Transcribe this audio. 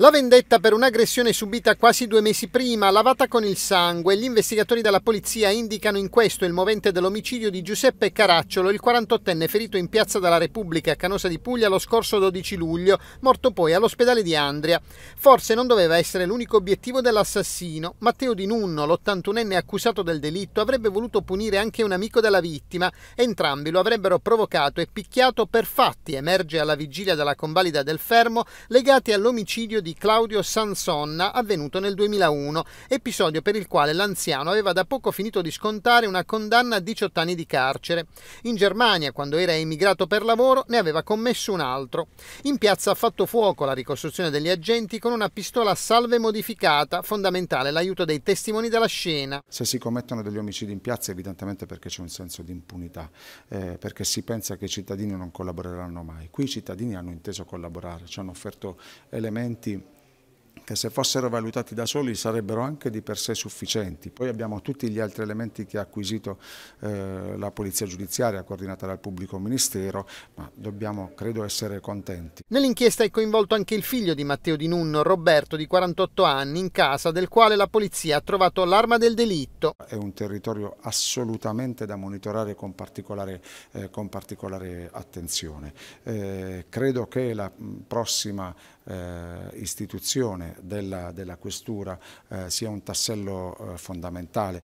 La vendetta per un'aggressione subita quasi due mesi prima, lavata con il sangue, gli investigatori della polizia indicano in questo il movente dell'omicidio di Giuseppe Caracciolo, il 48enne ferito in piazza della Repubblica a Canosa di Puglia lo scorso 12 luglio, morto poi all'ospedale di Andria. Forse non doveva essere l'unico obiettivo dell'assassino. Matteo Di Nunno, l'81enne accusato del delitto, avrebbe voluto punire anche un amico della vittima. Entrambi lo avrebbero provocato e picchiato per fatti, emerge alla vigilia della convalida del fermo, legati all'omicidio di di Claudio Sansonna avvenuto nel 2001, episodio per il quale l'anziano aveva da poco finito di scontare una condanna a 18 anni di carcere. In Germania, quando era emigrato per lavoro, ne aveva commesso un altro. In piazza ha fatto fuoco la ricostruzione degli agenti con una pistola salve modificata, fondamentale l'aiuto dei testimoni della scena. Se si commettono degli omicidi in piazza evidentemente perché c'è un senso di impunità, eh, perché si pensa che i cittadini non collaboreranno mai. Qui i cittadini hanno inteso collaborare, ci hanno offerto elementi che se fossero valutati da soli sarebbero anche di per sé sufficienti. Poi abbiamo tutti gli altri elementi che ha acquisito eh, la Polizia Giudiziaria coordinata dal Pubblico Ministero, ma dobbiamo credo essere contenti. Nell'inchiesta è coinvolto anche il figlio di Matteo Di Nunno, Roberto, di 48 anni, in casa del quale la Polizia ha trovato l'arma del delitto. È un territorio assolutamente da monitorare con particolare, eh, con particolare attenzione. Eh, credo che la mm, prossima eh, istituzione della, della questura eh, sia un tassello eh, fondamentale.